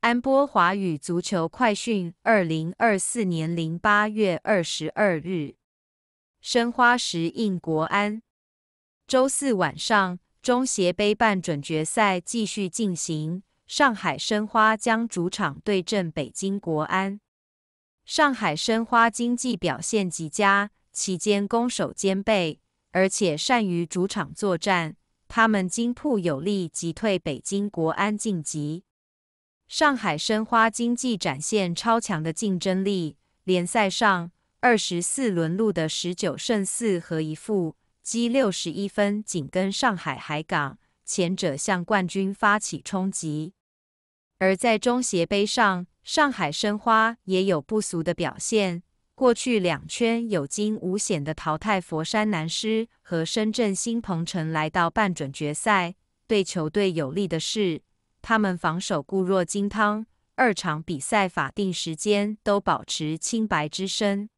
安波华语足球快讯，二零二四年零八月二十二日。申花时应国安。周四晚上，中协杯半准决赛继续进行，上海申花将主场对阵北京国安。上海申花经济表现极佳，期间攻守兼备，而且善于主场作战，他们金铺有力，击退北京国安晋级。上海申花经济展现超强的竞争力。联赛上，二十四轮录的十九胜四和一负，积六十一分，紧跟上海海港，前者向冠军发起冲击。而在中协杯上，上海申花也有不俗的表现。过去两圈有惊无险的淘汰佛山南狮和深圳新鹏程，来到半准决赛。对球队有利的是。他们防守固若金汤，二场比赛法定时间都保持清白之身。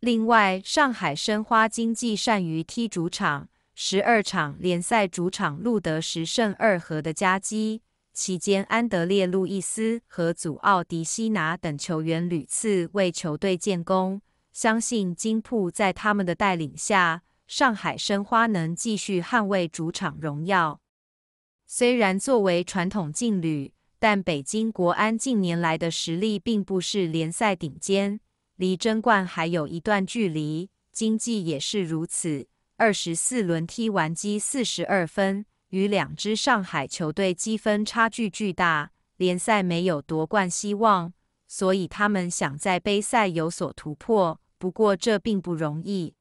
另外，上海申花经济善于踢主场，十二场联赛主场录得十胜二和的佳绩。期间，安德烈·路易斯和祖奥迪西拿等球员屡次为球队建功。相信金铺在他们的带领下，上海申花能继续捍卫主场荣耀。虽然作为传统劲旅，但北京国安近年来的实力并不是联赛顶尖，离争冠还有一段距离。经济也是如此，二十四轮踢完积四十二分，与两支上海球队积分差距巨大，联赛没有夺冠希望，所以他们想在杯赛有所突破。不过这并不容易，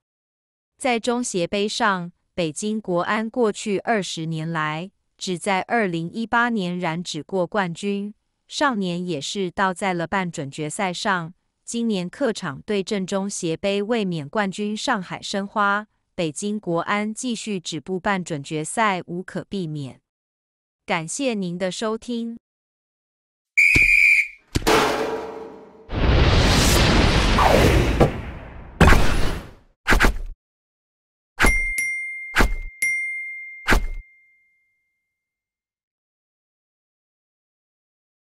在中协杯上，北京国安过去二十年来。只在二零一八年染指过冠军，上年也是倒在了半准决赛上。今年客场对阵中协杯卫冕冠军上海申花，北京国安继续止步半准决赛，无可避免。感谢您的收听。